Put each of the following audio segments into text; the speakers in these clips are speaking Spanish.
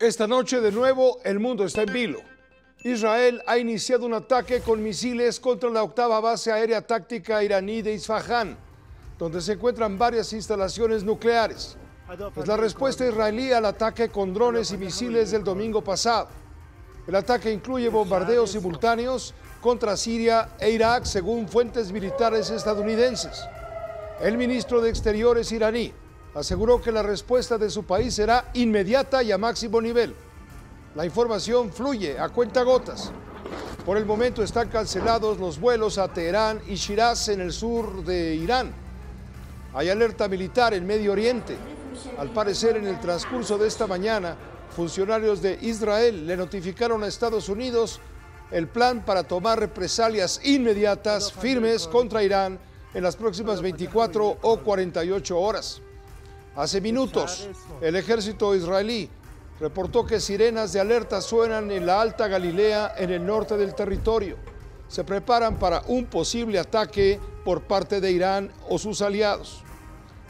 Esta noche de nuevo el mundo está en vilo. Israel ha iniciado un ataque con misiles contra la octava base aérea táctica iraní de Isfahan, donde se encuentran varias instalaciones nucleares. Es la respuesta israelí al ataque con drones y misiles del domingo pasado. El ataque incluye bombardeos simultáneos contra Siria e Irak, según fuentes militares estadounidenses. El ministro de Exteriores iraní aseguró que la respuesta de su país será inmediata y a máximo nivel. La información fluye a cuenta gotas. Por el momento están cancelados los vuelos a Teherán y Shiraz en el sur de Irán. Hay alerta militar en Medio Oriente. Al parecer, en el transcurso de esta mañana, funcionarios de Israel le notificaron a Estados Unidos el plan para tomar represalias inmediatas, firmes, contra Irán en las próximas 24 o 48 horas. Hace minutos, el ejército israelí reportó que sirenas de alerta suenan en la Alta Galilea, en el norte del territorio. Se preparan para un posible ataque por parte de Irán o sus aliados.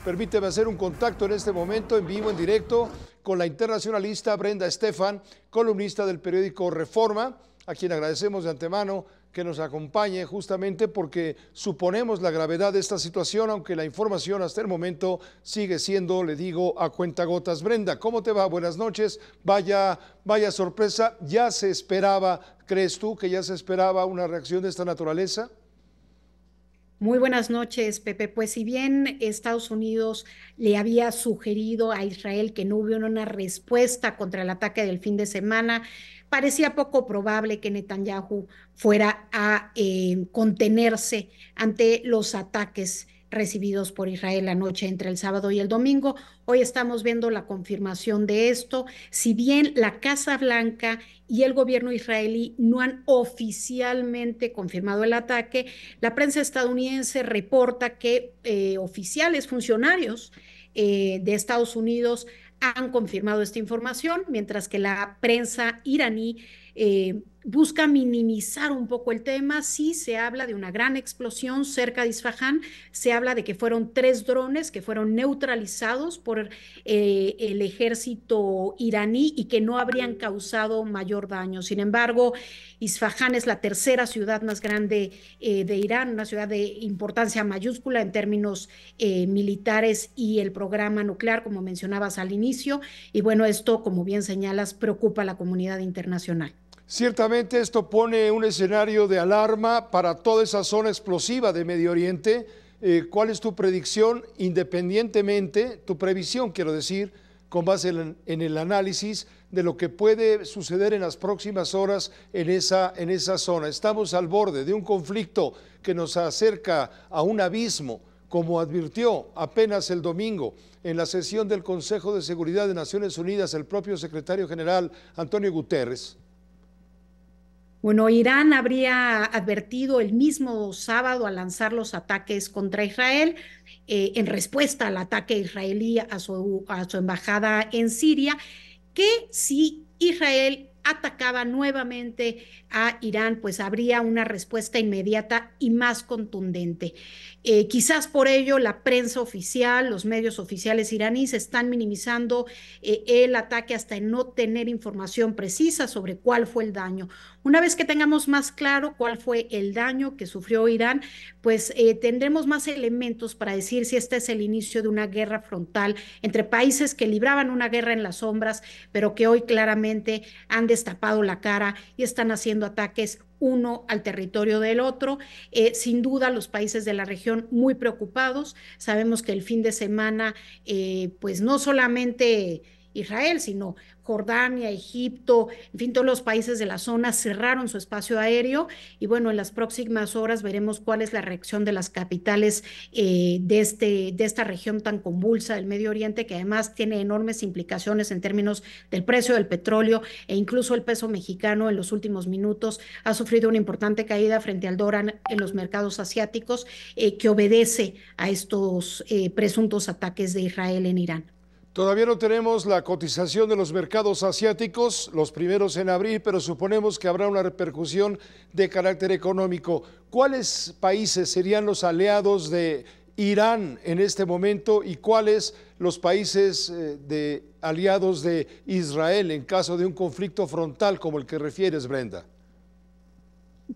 Permíteme hacer un contacto en este momento, en vivo, en directo, con la internacionalista Brenda Estefan, columnista del periódico Reforma, a quien agradecemos de antemano que nos acompañe justamente porque suponemos la gravedad de esta situación, aunque la información hasta el momento sigue siendo, le digo, a cuentagotas. Brenda, ¿cómo te va? Buenas noches. Vaya, vaya sorpresa. ¿Ya se esperaba, crees tú, que ya se esperaba una reacción de esta naturaleza? Muy buenas noches, Pepe. Pues si bien Estados Unidos le había sugerido a Israel que no hubiera una respuesta contra el ataque del fin de semana, parecía poco probable que Netanyahu fuera a eh, contenerse ante los ataques recibidos por Israel la noche entre el sábado y el domingo. Hoy estamos viendo la confirmación de esto. Si bien la Casa Blanca y el gobierno israelí no han oficialmente confirmado el ataque, la prensa estadounidense reporta que eh, oficiales, funcionarios eh, de Estados Unidos han confirmado esta información, mientras que la prensa iraní... Eh, busca minimizar un poco el tema. Sí se habla de una gran explosión cerca de Isfahán, se habla de que fueron tres drones que fueron neutralizados por eh, el ejército iraní y que no habrían causado mayor daño. Sin embargo, Isfahán es la tercera ciudad más grande eh, de Irán, una ciudad de importancia mayúscula en términos eh, militares y el programa nuclear, como mencionabas al inicio. Y bueno, esto, como bien señalas, preocupa a la comunidad internacional. Ciertamente esto pone un escenario de alarma para toda esa zona explosiva de Medio Oriente. Eh, ¿Cuál es tu predicción independientemente, tu previsión quiero decir, con base en, el análisis de lo que puede suceder en las próximas horas en esa, en esa zona? Estamos al borde de un conflicto que nos acerca a un abismo, como advirtió apenas el domingo en la sesión del Consejo de Seguridad de Naciones Unidas el propio secretario general Antonio Guterres. Bueno, Irán habría advertido el mismo sábado al lanzar los ataques contra Israel eh, en respuesta al ataque israelí a su, a su embajada en Siria, que si Israel atacaba nuevamente a Irán, pues habría una respuesta inmediata y más contundente. Eh, quizás por ello la prensa oficial, los medios oficiales iraníes están minimizando eh, el ataque hasta no tener información precisa sobre cuál fue el daño. Una vez que tengamos más claro cuál fue el daño que sufrió Irán, pues eh, tendremos más elementos para decir si este es el inicio de una guerra frontal entre países que libraban una guerra en las sombras, pero que hoy claramente han destapado la cara y están haciendo ataques uno al territorio del otro. Eh, sin duda, los países de la región muy preocupados. Sabemos que el fin de semana, eh, pues no solamente Israel, sino Jordania, Egipto, en fin, todos los países de la zona cerraron su espacio aéreo y bueno, en las próximas horas veremos cuál es la reacción de las capitales eh, de, este, de esta región tan convulsa del Medio Oriente, que además tiene enormes implicaciones en términos del precio del petróleo e incluso el peso mexicano en los últimos minutos ha sufrido una importante caída frente al Doran en los mercados asiáticos eh, que obedece a estos eh, presuntos ataques de Israel en Irán. Todavía no tenemos la cotización de los mercados asiáticos, los primeros en abril, pero suponemos que habrá una repercusión de carácter económico. ¿Cuáles países serían los aliados de Irán en este momento y cuáles los países eh, de aliados de Israel en caso de un conflicto frontal como el que refieres, Brenda?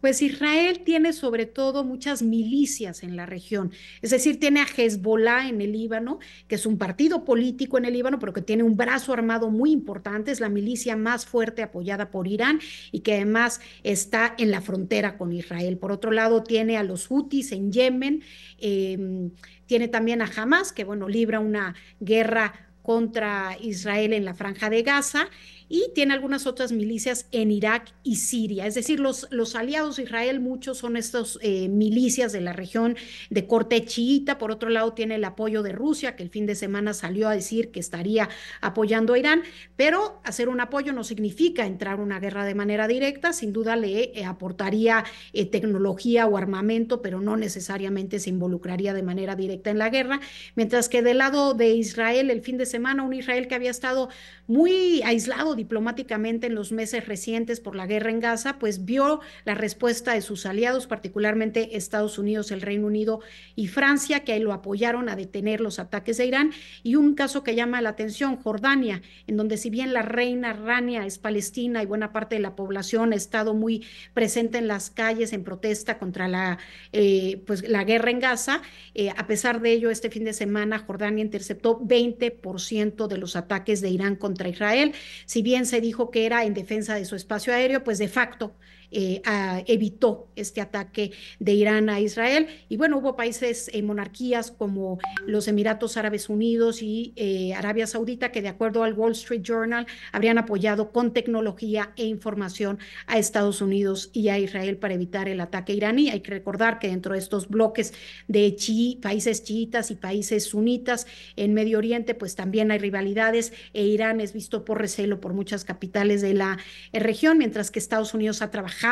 Pues Israel tiene sobre todo muchas milicias en la región, es decir, tiene a Hezbollah en el Líbano, que es un partido político en el Líbano, pero que tiene un brazo armado muy importante, es la milicia más fuerte apoyada por Irán y que además está en la frontera con Israel. Por otro lado, tiene a los hutis en Yemen, em, tiene también a Hamas, que bueno, libra una guerra contra Israel en la franja de Gaza y tiene algunas otras milicias en Irak y Siria. Es decir, los, los aliados de Israel, muchos son estas eh, milicias de la región de corte chiita. Por otro lado, tiene el apoyo de Rusia, que el fin de semana salió a decir que estaría apoyando a Irán, pero hacer un apoyo no significa entrar a una guerra de manera directa. Sin duda le eh, aportaría eh, tecnología o armamento, pero no necesariamente se involucraría de manera directa en la guerra. Mientras que del lado de Israel, el fin de semana, un Israel que había estado muy aislado, diplomáticamente en los meses recientes por la guerra en Gaza, pues vio la respuesta de sus aliados, particularmente Estados Unidos, el Reino Unido y Francia, que ahí lo apoyaron a detener los ataques de Irán. Y un caso que llama la atención, Jordania, en donde si bien la reina Rania es palestina y buena parte de la población ha estado muy presente en las calles en protesta contra la, eh, pues, la guerra en Gaza, eh, a pesar de ello, este fin de semana Jordania interceptó 20% de los ataques de Irán contra Israel. Si bien se dijo que era en defensa de su espacio aéreo, pues de facto eh, ah, evitó este ataque de Irán a Israel. Y bueno, hubo países, eh, monarquías como los Emiratos Árabes Unidos y eh, Arabia Saudita que de acuerdo al Wall Street Journal habrían apoyado con tecnología e información a Estados Unidos y a Israel para evitar el ataque iraní. Hay que recordar que dentro de estos bloques de países chiitas y países sunitas en Medio Oriente, pues también hay rivalidades e Irán es visto por recelo por muchas capitales de la eh, región, mientras que Estados Unidos ha trabajado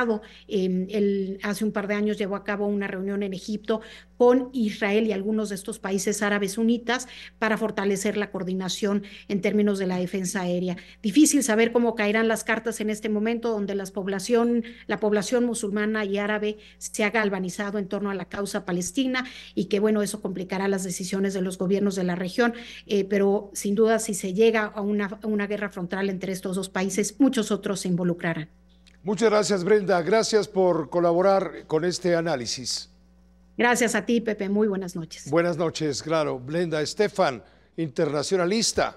Em, hace un par de años llevó a cabo una reunión en Egipto con Israel y algunos de estos países árabes unitas para fortalecer la coordinación en términos de la defensa aérea. Difícil saber cómo caerán las cartas en este momento donde la población musulmana y árabe se ha galvanizado en torno a la causa palestina y que bueno, eso complicará las decisiones de los gobiernos de la región, eh, pero sin duda si se llega a una guerra frontal entre estos dos países, muchos otros se involucrarán. Muchas gracias, Brenda. Gracias por colaborar con este análisis. Gracias a ti, Pepe. Muy buenas noches. Buenas noches, claro. Brenda Estefan, internacionalista.